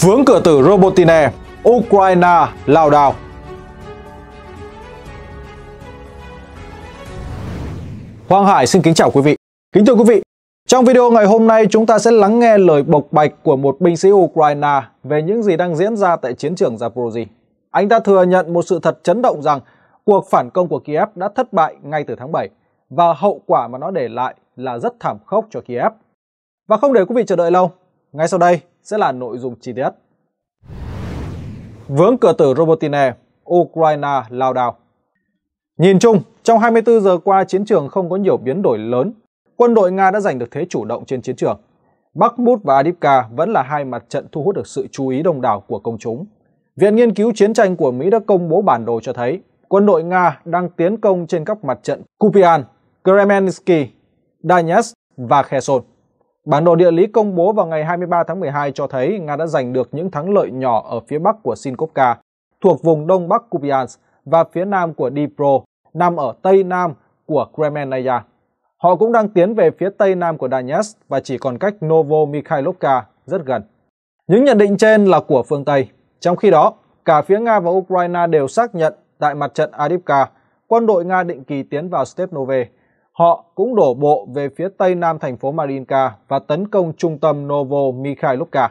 vướng cửa tử Robotine, Ukraine lao Đào. Hoàng Hải xin kính chào quý vị. Kính thưa quý vị, trong video ngày hôm nay chúng ta sẽ lắng nghe lời bộc bạch của một binh sĩ Ukraine về những gì đang diễn ra tại chiến trường Zaporozhye. Anh ta thừa nhận một sự thật chấn động rằng cuộc phản công của Kiev đã thất bại ngay từ tháng 7 và hậu quả mà nó để lại là rất thảm khốc cho Kiev. Và không để quý vị chờ đợi lâu, ngay sau đây sẽ là nội dung chi tiết. Vướng cửa tử Robotine, Ukraine lao đao. Nhìn chung, trong 24 giờ qua chiến trường không có nhiều biến đổi lớn, quân đội Nga đã giành được thế chủ động trên chiến trường. Bakhmut và Adipka vẫn là hai mặt trận thu hút được sự chú ý đông đảo của công chúng. Viện Nghiên cứu Chiến tranh của Mỹ đã công bố bản đồ cho thấy quân đội Nga đang tiến công trên các mặt trận Kupian, Kremensky, Donetsk và Kherson. Bản đồ địa lý công bố vào ngày 23 tháng 12 cho thấy Nga đã giành được những thắng lợi nhỏ ở phía bắc của Sinkovka, thuộc vùng đông bắc Kupiansk và phía nam của Dnipro, nằm ở tây nam của Kremenaya. Họ cũng đang tiến về phía tây nam của Donetsk và chỉ còn cách Novomikhailovka rất gần. Những nhận định trên là của phương Tây. Trong khi đó, cả phía Nga và Ukraine đều xác nhận tại mặt trận Adipka quân đội Nga định kỳ tiến vào Stepnove Họ cũng đổ bộ về phía tây nam thành phố Marinka và tấn công trung tâm Novo Mikhailivka.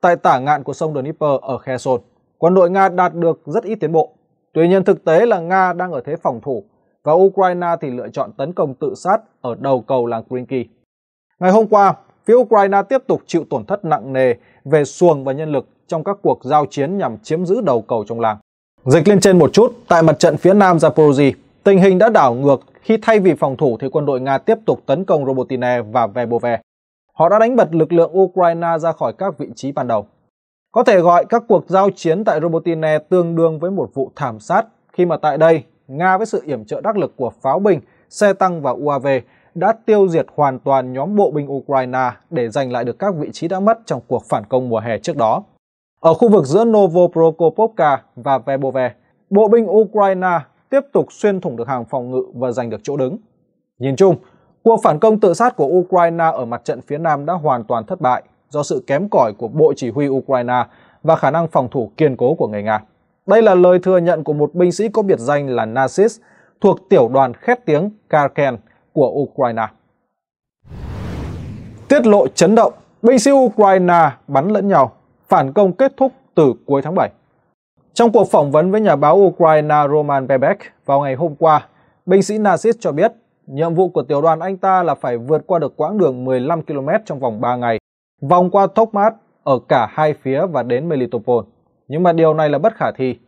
Tại tả ngạn của sông Dnieper ở Kherson, quân đội Nga đạt được rất ít tiến bộ. Tuy nhiên thực tế là Nga đang ở thế phòng thủ và Ukraine thì lựa chọn tấn công tự sát ở đầu cầu làng Krinky. Ngày hôm qua, phía Ukraine tiếp tục chịu tổn thất nặng nề về xuồng và nhân lực trong các cuộc giao chiến nhằm chiếm giữ đầu cầu trong làng. Dịch lên trên một chút, tại mặt trận phía nam Zaporozhye, Tình hình đã đảo ngược khi thay vì phòng thủ thì quân đội Nga tiếp tục tấn công Robotine và Vebove. Họ đã đánh bật lực lượng Ukraine ra khỏi các vị trí ban đầu. Có thể gọi các cuộc giao chiến tại Robotine tương đương với một vụ thảm sát khi mà tại đây, Nga với sự yểm trợ đắc lực của pháo binh, xe tăng và UAV đã tiêu diệt hoàn toàn nhóm bộ binh Ukraine để giành lại được các vị trí đã mất trong cuộc phản công mùa hè trước đó. Ở khu vực giữa Novoprokopovka và Vebove, bộ binh Ukraine tiếp tục xuyên thủng được hàng phòng ngự và giành được chỗ đứng. Nhìn chung, cuộc phản công tự sát của Ukraine ở mặt trận phía Nam đã hoàn toàn thất bại do sự kém cỏi của Bộ Chỉ huy Ukraine và khả năng phòng thủ kiên cố của người Nga. Đây là lời thừa nhận của một binh sĩ có biệt danh là Nasis thuộc tiểu đoàn khét tiếng Karken của Ukraine. Tiết lộ chấn động, binh sĩ Ukraine bắn lẫn nhau, phản công kết thúc từ cuối tháng 7. Trong cuộc phỏng vấn với nhà báo Ukraine Roman Bebek vào ngày hôm qua, binh sĩ Nazis cho biết nhiệm vụ của tiểu đoàn anh ta là phải vượt qua được quãng đường 15 km trong vòng 3 ngày, vòng qua Tokmat ở cả hai phía và đến Melitopol. Nhưng mà điều này là bất khả thi.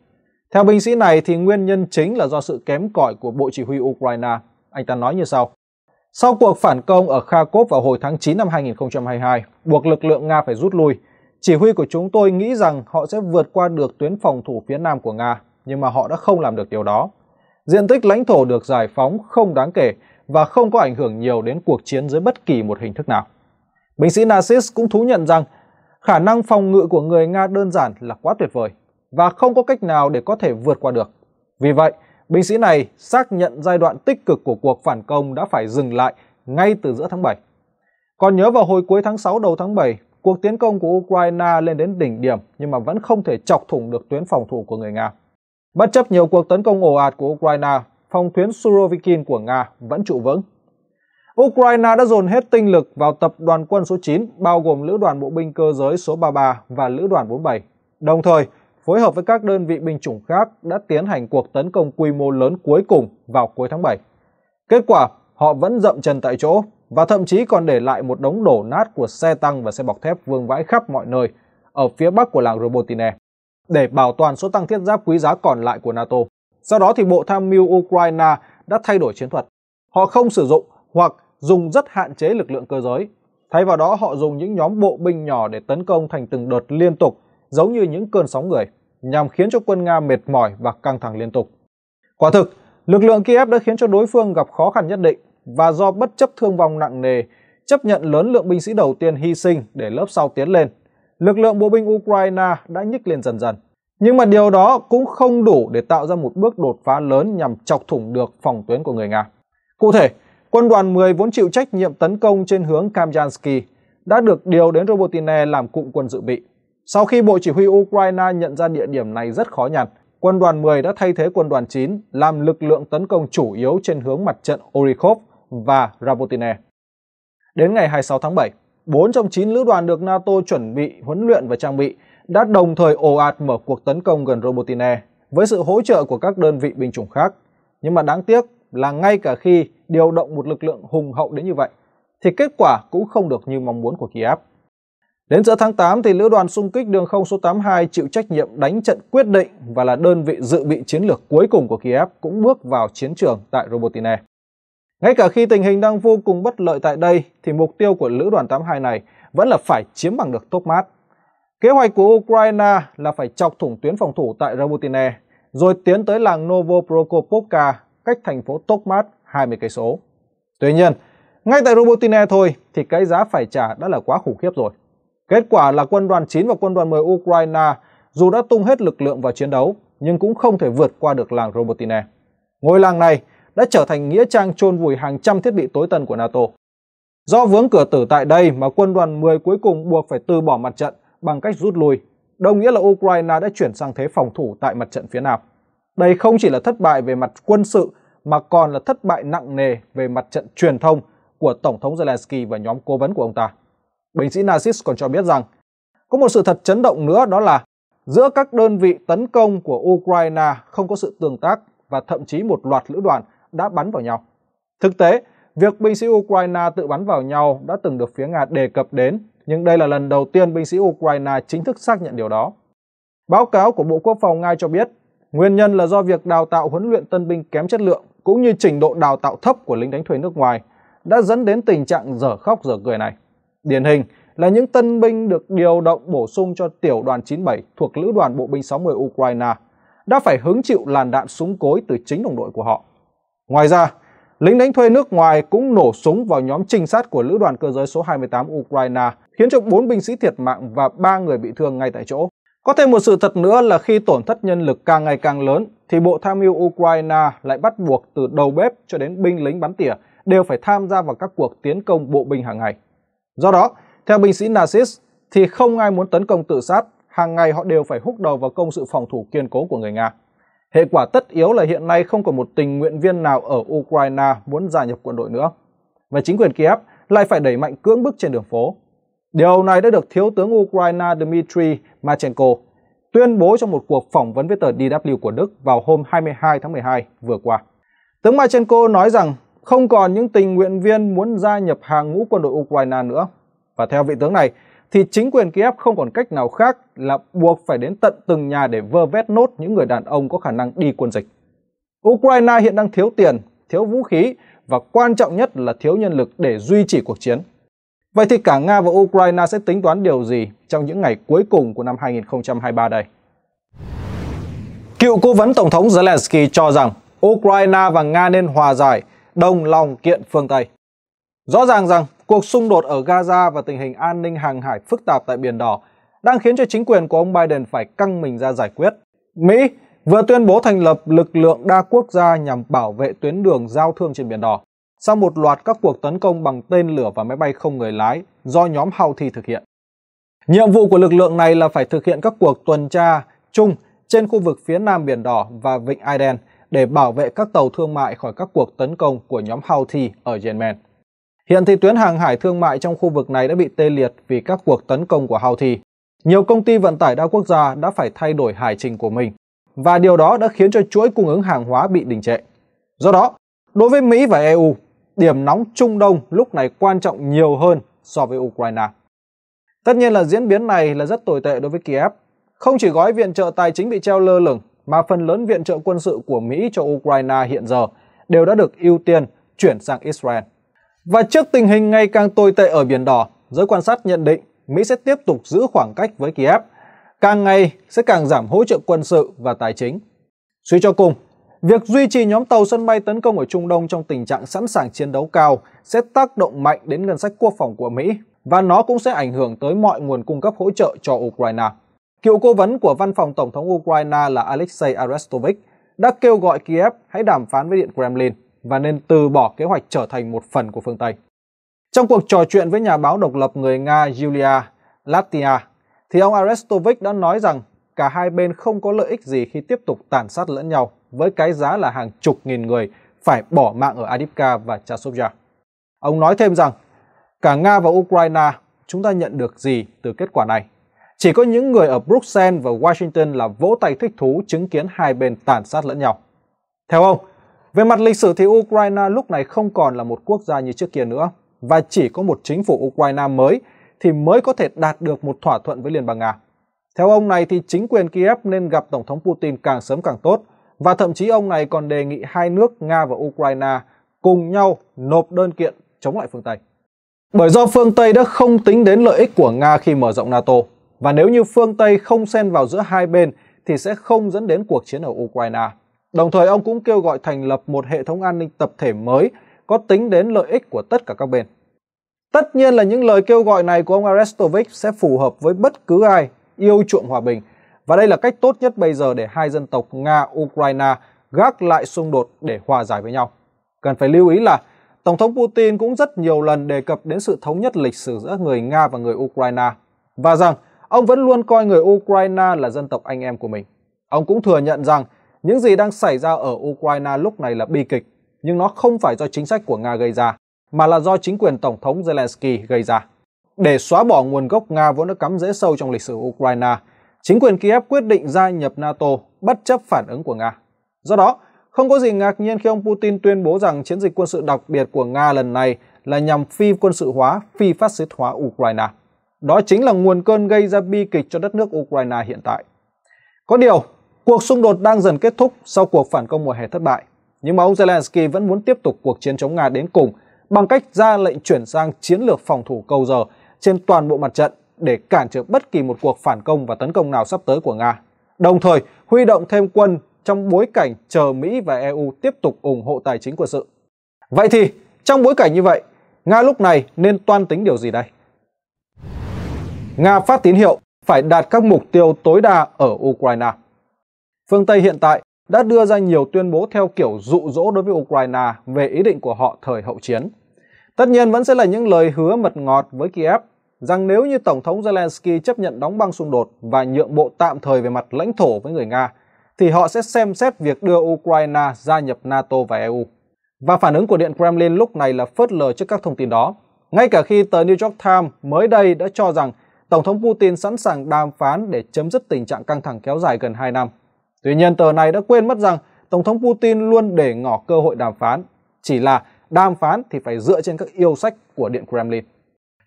Theo binh sĩ này thì nguyên nhân chính là do sự kém cỏi của Bộ Chỉ huy Ukraine. Anh ta nói như sau. Sau cuộc phản công ở Kharkov vào hồi tháng 9 năm 2022, buộc lực lượng Nga phải rút lui – chỉ huy của chúng tôi nghĩ rằng họ sẽ vượt qua được tuyến phòng thủ phía nam của Nga, nhưng mà họ đã không làm được điều đó. Diện tích lãnh thổ được giải phóng không đáng kể và không có ảnh hưởng nhiều đến cuộc chiến dưới bất kỳ một hình thức nào. Binh sĩ Nasis cũng thú nhận rằng khả năng phòng ngự của người Nga đơn giản là quá tuyệt vời và không có cách nào để có thể vượt qua được. Vì vậy, binh sĩ này xác nhận giai đoạn tích cực của cuộc phản công đã phải dừng lại ngay từ giữa tháng 7. Còn nhớ vào hồi cuối tháng 6 đầu tháng 7, Cuộc tiến công của Ukraine lên đến đỉnh điểm nhưng mà vẫn không thể chọc thủng được tuyến phòng thủ của người Nga. Bất chấp nhiều cuộc tấn công ồ ạt của Ukraine, phòng tuyến Surovikin của Nga vẫn trụ vững. Ukraine đã dồn hết tinh lực vào tập đoàn quân số 9 bao gồm lữ đoàn bộ binh cơ giới số 33 và lữ đoàn 47. Đồng thời, phối hợp với các đơn vị binh chủng khác đã tiến hành cuộc tấn công quy mô lớn cuối cùng vào cuối tháng 7. Kết quả, họ vẫn dậm chân tại chỗ và thậm chí còn để lại một đống đổ nát của xe tăng và xe bọc thép vương vãi khắp mọi nơi ở phía bắc của làng Robotine để bảo toàn số tăng thiết giáp quý giá còn lại của NATO. Sau đó thì Bộ Tham mưu Ukraine đã thay đổi chiến thuật. Họ không sử dụng hoặc dùng rất hạn chế lực lượng cơ giới. Thay vào đó họ dùng những nhóm bộ binh nhỏ để tấn công thành từng đợt liên tục giống như những cơn sóng người nhằm khiến cho quân Nga mệt mỏi và căng thẳng liên tục. Quả thực, lực lượng Kiev đã khiến cho đối phương gặp khó khăn nhất định và do bất chấp thương vong nặng nề, chấp nhận lớn lượng binh sĩ đầu tiên hy sinh để lớp sau tiến lên. Lực lượng bộ binh Ukraine đã nhích lên dần dần. Nhưng mà điều đó cũng không đủ để tạo ra một bước đột phá lớn nhằm chọc thủng được phòng tuyến của người Nga. Cụ thể, quân đoàn 10 vốn chịu trách nhiệm tấn công trên hướng Kamyansky đã được điều đến Robotine làm cụm quân dự bị. Sau khi Bộ Chỉ huy Ukraine nhận ra địa điểm này rất khó nhằn, quân đoàn 10 đã thay thế quân đoàn 9 làm lực lượng tấn công chủ yếu trên hướng mặt trận Orikhov và Rabotine. Đến ngày 26 tháng 7, 4 trong 9 lữ đoàn được NATO chuẩn bị, huấn luyện và trang bị đã đồng thời ồ ạt mở cuộc tấn công gần Robotine với sự hỗ trợ của các đơn vị binh chủng khác. Nhưng mà đáng tiếc là ngay cả khi điều động một lực lượng hùng hậu đến như vậy, thì kết quả cũng không được như mong muốn của Kiev. Đến giữa tháng 8 thì lữ đoàn xung kích đường không số 82 chịu trách nhiệm đánh trận quyết định và là đơn vị dự bị chiến lược cuối cùng của Kiev cũng bước vào chiến trường tại Robotine. Ngay cả khi tình hình đang vô cùng bất lợi tại đây thì mục tiêu của lữ đoàn 82 này vẫn là phải chiếm bằng được Tokmat. Kế hoạch của Ukraine là phải chọc thủng tuyến phòng thủ tại Rabutine, rồi tiến tới làng Novoprokopovka cách thành phố Tokmat 20 cây số. Tuy nhiên, ngay tại Robotine thôi thì cái giá phải trả đã là quá khủng khiếp rồi. Kết quả là quân đoàn 9 và quân đoàn 10 Ukraine dù đã tung hết lực lượng vào chiến đấu nhưng cũng không thể vượt qua được làng Robotine. Ngôi làng này đã trở thành nghĩa trang chôn vùi hàng trăm thiết bị tối tân của NATO. Do vướng cửa tử tại đây mà quân đoàn 10 cuối cùng buộc phải từ bỏ mặt trận bằng cách rút lui, đồng nghĩa là Ukraine đã chuyển sang thế phòng thủ tại mặt trận phía Nam. Đây không chỉ là thất bại về mặt quân sự mà còn là thất bại nặng nề về mặt trận truyền thông của Tổng thống Zelensky và nhóm cố vấn của ông ta. Binh sĩ Nazis còn cho biết rằng có một sự thật chấn động nữa đó là giữa các đơn vị tấn công của Ukraine không có sự tương tác và thậm chí một loạt lữ đoàn đã bắn vào nhau. Thực tế, việc binh sĩ Ukraine tự bắn vào nhau đã từng được phía Nga đề cập đến, nhưng đây là lần đầu tiên binh sĩ Ukraine chính thức xác nhận điều đó. Báo cáo của Bộ Quốc phòng Nga cho biết, nguyên nhân là do việc đào tạo huấn luyện tân binh kém chất lượng cũng như trình độ đào tạo thấp của lính đánh thuê nước ngoài đã dẫn đến tình trạng dở khóc dở cười này. Điển hình là những tân binh được điều động bổ sung cho tiểu đoàn 97 thuộc lữ đoàn bộ binh 60 Ukraine đã phải hứng chịu làn đạn súng cối từ chính đồng đội của họ. Ngoài ra, lính đánh thuê nước ngoài cũng nổ súng vào nhóm trinh sát của lữ đoàn cơ giới số 28 Ukraine, khiến cho 4 binh sĩ thiệt mạng và 3 người bị thương ngay tại chỗ. Có thêm một sự thật nữa là khi tổn thất nhân lực càng ngày càng lớn, thì Bộ Tham mưu Ukraine lại bắt buộc từ đầu bếp cho đến binh lính bắn tỉa đều phải tham gia vào các cuộc tiến công bộ binh hàng ngày. Do đó, theo binh sĩ Nazis thì không ai muốn tấn công tự sát, hàng ngày họ đều phải húc đầu vào công sự phòng thủ kiên cố của người Nga. Hệ quả tất yếu là hiện nay không còn một tình nguyện viên nào ở Ukraine muốn gia nhập quân đội nữa. Và chính quyền Kiev lại phải đẩy mạnh cưỡng bức trên đường phố. Điều này đã được Thiếu tướng Ukraine Dmitry Machenko tuyên bố trong một cuộc phỏng vấn với tờ DW của Đức vào hôm 22 tháng 12 vừa qua. Tướng Machenko nói rằng không còn những tình nguyện viên muốn gia nhập hàng ngũ quân đội Ukraine nữa. Và theo vị tướng này, thì chính quyền Kiev không còn cách nào khác là buộc phải đến tận từng nhà để vơ vét nốt những người đàn ông có khả năng đi quân dịch. Ukraine hiện đang thiếu tiền, thiếu vũ khí và quan trọng nhất là thiếu nhân lực để duy trì cuộc chiến. Vậy thì cả Nga và Ukraine sẽ tính toán điều gì trong những ngày cuối cùng của năm 2023 đây? Cựu cố vấn Tổng thống Zelensky cho rằng Ukraine và Nga nên hòa giải, đồng lòng kiện phương Tây. Rõ ràng rằng cuộc xung đột ở Gaza và tình hình an ninh hàng hải phức tạp tại Biển Đỏ đang khiến cho chính quyền của ông Biden phải căng mình ra giải quyết. Mỹ vừa tuyên bố thành lập lực lượng đa quốc gia nhằm bảo vệ tuyến đường giao thương trên Biển Đỏ sau một loạt các cuộc tấn công bằng tên lửa và máy bay không người lái do nhóm Houthi thực hiện. Nhiệm vụ của lực lượng này là phải thực hiện các cuộc tuần tra chung trên khu vực phía nam Biển Đỏ và Vịnh Aden để bảo vệ các tàu thương mại khỏi các cuộc tấn công của nhóm Houthi ở Yemen. Hiện thì tuyến hàng hải thương mại trong khu vực này đã bị tê liệt vì các cuộc tấn công của Houthi. Nhiều công ty vận tải đa quốc gia đã phải thay đổi hải trình của mình và điều đó đã khiến cho chuỗi cung ứng hàng hóa bị đình trệ. Do đó, đối với Mỹ và EU, điểm nóng Trung Đông lúc này quan trọng nhiều hơn so với Ukraine. Tất nhiên là diễn biến này là rất tồi tệ đối với Kiev. Không chỉ gói viện trợ tài chính bị treo lơ lửng, mà phần lớn viện trợ quân sự của Mỹ cho Ukraine hiện giờ đều đã được ưu tiên chuyển sang Israel. Và trước tình hình ngày càng tồi tệ ở Biển Đỏ, giới quan sát nhận định Mỹ sẽ tiếp tục giữ khoảng cách với Kiev, càng ngày sẽ càng giảm hỗ trợ quân sự và tài chính. Suy cho cùng, việc duy trì nhóm tàu sân bay tấn công ở Trung Đông trong tình trạng sẵn sàng chiến đấu cao sẽ tác động mạnh đến ngân sách quốc phòng của Mỹ và nó cũng sẽ ảnh hưởng tới mọi nguồn cung cấp hỗ trợ cho Ukraine. Cựu cố vấn của văn phòng Tổng thống Ukraine là Alexei Arestovich đã kêu gọi Kiev hãy đàm phán với Điện Kremlin và nên từ bỏ kế hoạch trở thành một phần của phương Tây. Trong cuộc trò chuyện với nhà báo độc lập người Nga Yulia Latia, thì ông Arestovich đã nói rằng cả hai bên không có lợi ích gì khi tiếp tục tàn sát lẫn nhau với cái giá là hàng chục nghìn người phải bỏ mạng ở Adipka và Chasovya. Ông nói thêm rằng, cả Nga và Ukraine chúng ta nhận được gì từ kết quả này? Chỉ có những người ở Bruxelles và Washington là vỗ tay thích thú chứng kiến hai bên tàn sát lẫn nhau. Theo ông, về mặt lịch sử thì Ukraine lúc này không còn là một quốc gia như trước kia nữa và chỉ có một chính phủ Ukraine mới thì mới có thể đạt được một thỏa thuận với Liên bang Nga. Theo ông này thì chính quyền Kiev nên gặp Tổng thống Putin càng sớm càng tốt và thậm chí ông này còn đề nghị hai nước Nga và Ukraine cùng nhau nộp đơn kiện chống lại phương Tây. Bởi do phương Tây đã không tính đến lợi ích của Nga khi mở rộng NATO và nếu như phương Tây không xen vào giữa hai bên thì sẽ không dẫn đến cuộc chiến ở Ukraine Đồng thời ông cũng kêu gọi thành lập một hệ thống an ninh tập thể mới có tính đến lợi ích của tất cả các bên. Tất nhiên là những lời kêu gọi này của ông Arestovic sẽ phù hợp với bất cứ ai yêu chuộng hòa bình và đây là cách tốt nhất bây giờ để hai dân tộc Nga-Ukraine gác lại xung đột để hòa giải với nhau. Cần phải lưu ý là Tổng thống Putin cũng rất nhiều lần đề cập đến sự thống nhất lịch sử giữa người Nga và người Ukraine và rằng ông vẫn luôn coi người Ukraine là dân tộc anh em của mình. Ông cũng thừa nhận rằng những gì đang xảy ra ở Ukraine lúc này là bi kịch, nhưng nó không phải do chính sách của Nga gây ra, mà là do chính quyền Tổng thống Zelensky gây ra. Để xóa bỏ nguồn gốc Nga vốn đã cắm rễ sâu trong lịch sử Ukraine, chính quyền Kiev quyết định gia nhập NATO bất chấp phản ứng của Nga. Do đó, không có gì ngạc nhiên khi ông Putin tuyên bố rằng chiến dịch quân sự đặc biệt của Nga lần này là nhằm phi quân sự hóa, phi phát xít hóa Ukraine. Đó chính là nguồn cơn gây ra bi kịch cho đất nước Ukraine hiện tại. Có điều, Cuộc xung đột đang dần kết thúc sau cuộc phản công mùa hè thất bại, nhưng mà ông Zelensky vẫn muốn tiếp tục cuộc chiến chống Nga đến cùng bằng cách ra lệnh chuyển sang chiến lược phòng thủ cầu giờ trên toàn bộ mặt trận để cản trở bất kỳ một cuộc phản công và tấn công nào sắp tới của Nga. Đồng thời, huy động thêm quân trong bối cảnh chờ Mỹ và EU tiếp tục ủng hộ tài chính quân sự. Vậy thì, trong bối cảnh như vậy, Nga lúc này nên toan tính điều gì đây? Nga phát tín hiệu phải đạt các mục tiêu tối đa ở Ukraine. Phương Tây hiện tại đã đưa ra nhiều tuyên bố theo kiểu dụ dỗ đối với Ukraine về ý định của họ thời hậu chiến. Tất nhiên vẫn sẽ là những lời hứa mật ngọt với Kiev rằng nếu như Tổng thống Zelensky chấp nhận đóng băng xung đột và nhượng bộ tạm thời về mặt lãnh thổ với người Nga, thì họ sẽ xem xét việc đưa Ukraine gia nhập NATO và EU. Và phản ứng của Điện Kremlin lúc này là phớt lờ trước các thông tin đó. Ngay cả khi tờ New York Times mới đây đã cho rằng Tổng thống Putin sẵn sàng đàm phán để chấm dứt tình trạng căng thẳng kéo dài gần 2 năm. Tuy nhiên tờ này đã quên mất rằng Tổng thống Putin luôn để ngỏ cơ hội đàm phán, chỉ là đàm phán thì phải dựa trên các yêu sách của Điện Kremlin.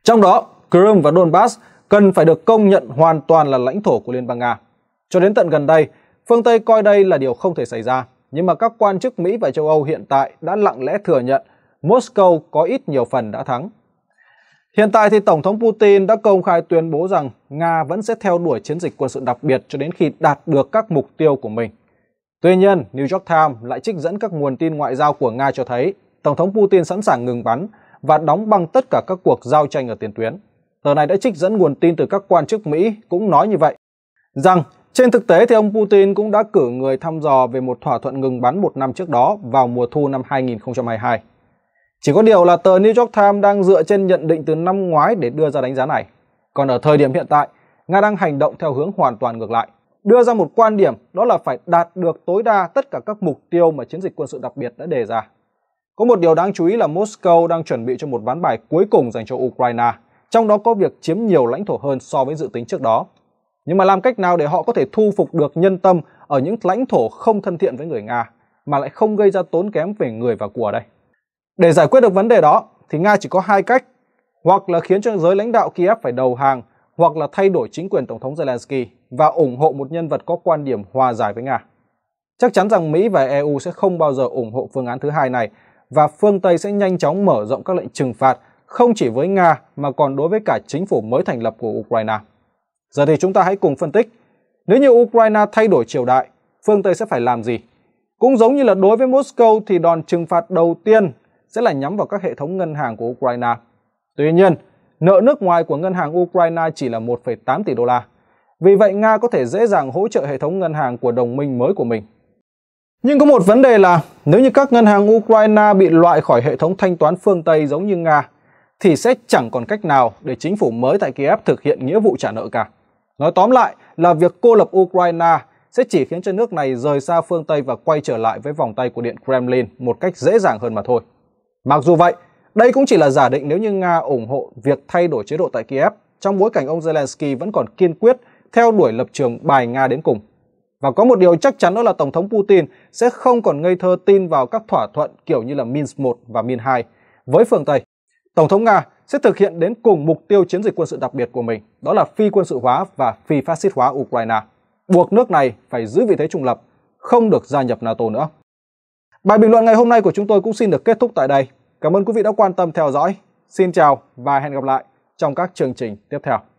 Trong đó, Crimea và Donbass cần phải được công nhận hoàn toàn là lãnh thổ của Liên bang Nga. Cho đến tận gần đây, phương Tây coi đây là điều không thể xảy ra, nhưng mà các quan chức Mỹ và châu Âu hiện tại đã lặng lẽ thừa nhận Moscow có ít nhiều phần đã thắng Hiện tại thì Tổng thống Putin đã công khai tuyên bố rằng Nga vẫn sẽ theo đuổi chiến dịch quân sự đặc biệt cho đến khi đạt được các mục tiêu của mình. Tuy nhiên, New York Times lại trích dẫn các nguồn tin ngoại giao của Nga cho thấy Tổng thống Putin sẵn sàng ngừng bắn và đóng băng tất cả các cuộc giao tranh ở tiền tuyến. Tờ này đã trích dẫn nguồn tin từ các quan chức Mỹ cũng nói như vậy, rằng trên thực tế thì ông Putin cũng đã cử người thăm dò về một thỏa thuận ngừng bắn một năm trước đó vào mùa thu năm 2022. Chỉ có điều là tờ New York Times đang dựa trên nhận định từ năm ngoái để đưa ra đánh giá này. Còn ở thời điểm hiện tại, Nga đang hành động theo hướng hoàn toàn ngược lại. Đưa ra một quan điểm đó là phải đạt được tối đa tất cả các mục tiêu mà chiến dịch quân sự đặc biệt đã đề ra. Có một điều đáng chú ý là Moscow đang chuẩn bị cho một ván bài cuối cùng dành cho Ukraine, trong đó có việc chiếm nhiều lãnh thổ hơn so với dự tính trước đó. Nhưng mà làm cách nào để họ có thể thu phục được nhân tâm ở những lãnh thổ không thân thiện với người Nga mà lại không gây ra tốn kém về người và của đây? Để giải quyết được vấn đề đó thì Nga chỉ có hai cách, hoặc là khiến cho giới lãnh đạo Kiev phải đầu hàng, hoặc là thay đổi chính quyền Tổng thống Zelensky và ủng hộ một nhân vật có quan điểm hòa giải với Nga. Chắc chắn rằng Mỹ và EU sẽ không bao giờ ủng hộ phương án thứ hai này và phương Tây sẽ nhanh chóng mở rộng các lệnh trừng phạt không chỉ với Nga mà còn đối với cả chính phủ mới thành lập của Ukraine. Giờ thì chúng ta hãy cùng phân tích nếu như Ukraine thay đổi triều đại, phương Tây sẽ phải làm gì? Cũng giống như là đối với Moscow thì đòn trừng phạt đầu tiên sẽ là nhắm vào các hệ thống ngân hàng của Ukraine. Tuy nhiên, nợ nước ngoài của ngân hàng Ukraine chỉ là 1,8 tỷ đô la. Vì vậy, Nga có thể dễ dàng hỗ trợ hệ thống ngân hàng của đồng minh mới của mình. Nhưng có một vấn đề là nếu như các ngân hàng Ukraine bị loại khỏi hệ thống thanh toán phương Tây giống như Nga, thì sẽ chẳng còn cách nào để chính phủ mới tại Kiev thực hiện nghĩa vụ trả nợ cả. Nói tóm lại là việc cô lập Ukraine sẽ chỉ khiến cho nước này rời xa phương Tây và quay trở lại với vòng tay của Điện Kremlin một cách dễ dàng hơn mà thôi. Mặc dù vậy, đây cũng chỉ là giả định nếu như Nga ủng hộ việc thay đổi chế độ tại Kiev trong bối cảnh ông Zelensky vẫn còn kiên quyết theo đuổi lập trường bài Nga đến cùng. Và có một điều chắc chắn đó là Tổng thống Putin sẽ không còn ngây thơ tin vào các thỏa thuận kiểu như là Minsk 1 và Minsk 2 với phương Tây. Tổng thống Nga sẽ thực hiện đến cùng mục tiêu chiến dịch quân sự đặc biệt của mình, đó là phi quân sự hóa và phi phát xít hóa Ukraine, buộc nước này phải giữ vị thế trung lập, không được gia nhập NATO nữa. Bài bình luận ngày hôm nay của chúng tôi cũng xin được kết thúc tại đây. Cảm ơn quý vị đã quan tâm theo dõi. Xin chào và hẹn gặp lại trong các chương trình tiếp theo.